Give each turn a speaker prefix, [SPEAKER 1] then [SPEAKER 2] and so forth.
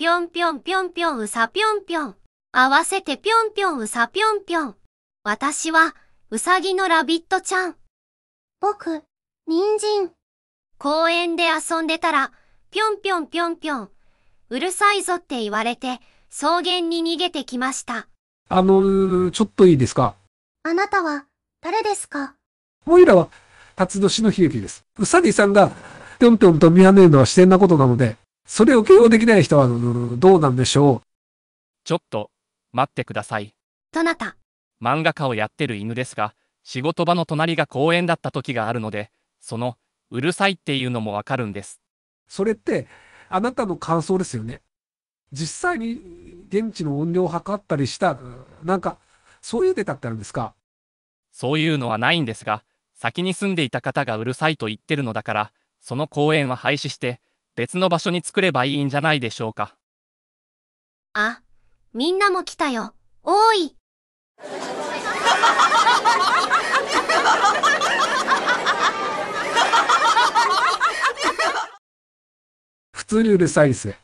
[SPEAKER 1] ぴょんぴょんぴょんぴょんうさぴょんぴょん。合わせてぴょんぴょんうさぴょんぴょん。私は、うさぎのラビットちゃん。僕、人参。公園で遊んでたら、ぴょんぴょんぴょんぴょん。うるさいぞって言われて、草原に逃げてきました。
[SPEAKER 2] あのちょっといいですか
[SPEAKER 1] あなたは、誰ですか
[SPEAKER 2] おいらは、辰年の悲劇です。うさぎさんが、ぴょんぴょんと見上ねるのは自然なことなので、それを許容できない人は、どうなんでしょう。
[SPEAKER 3] ちょっと、待ってください。どなた漫画家をやってる犬ですが、仕事場の隣が公園だった時があるので、その、うるさいっていうのもわかるんです。それって、
[SPEAKER 2] あなたの感想ですよね。実際に現地の音量を測ったりした、なんか、そういうデータってあるんですか
[SPEAKER 3] そういうのはないんですが、先に住んでいた方がうるさいと言ってるのだから、その公園は廃止して、別の場所に作ればいいんじゃないでしょうか。
[SPEAKER 1] あ、みんなも来たよ。おい
[SPEAKER 2] 普通にうるさいです。